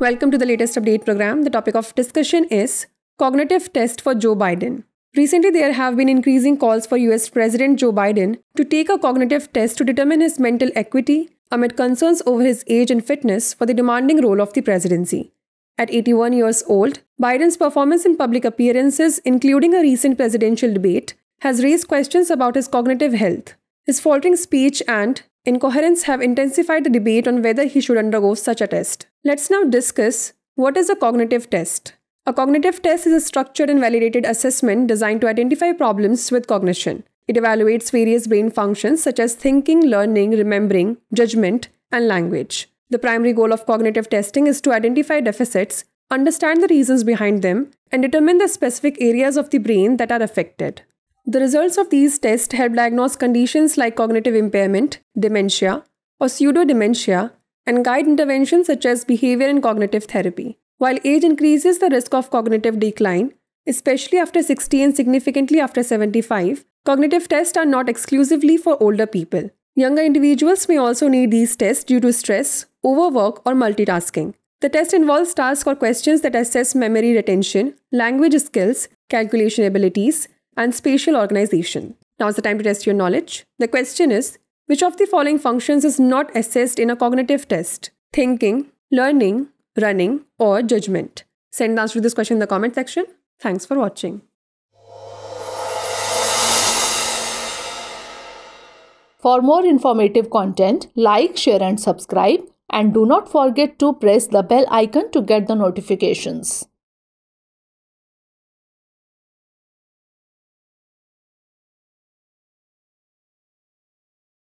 Welcome to the latest update program. The topic of discussion is cognitive test for Joe Biden. Recently, there have been increasing calls for US President Joe Biden to take a cognitive test to determine his mental equity amid concerns over his age and fitness for the demanding role of the presidency. At 81 years old, Biden's performance in public appearances, including a recent presidential debate, has raised questions about his cognitive health. His faltering speech and Incoherence have intensified the debate on whether he should undergo such a test. Let's now discuss what is a cognitive test. A cognitive test is a structured and validated assessment designed to identify problems with cognition. It evaluates various brain functions such as thinking, learning, remembering, judgment, and language. The primary goal of cognitive testing is to identify deficits, understand the reasons behind them, and determine the specific areas of the brain that are affected. The results of these tests help diagnose conditions like cognitive impairment, dementia, or pseudodementia, and guide interventions such as behavior and cognitive therapy. While age increases the risk of cognitive decline, especially after 60 and significantly after 75, cognitive tests are not exclusively for older people. Younger individuals may also need these tests due to stress, overwork, or multitasking. The test involves tasks or questions that assess memory retention, language skills, calculation abilities, and spatial organization. Now is the time to test your knowledge. The question is which of the following functions is not assessed in a cognitive test? Thinking, learning, running, or judgment? Send the answer to this question in the comment section. Thanks for watching. For more informative content, like, share, and subscribe. And do not forget to press the bell icon to get the notifications.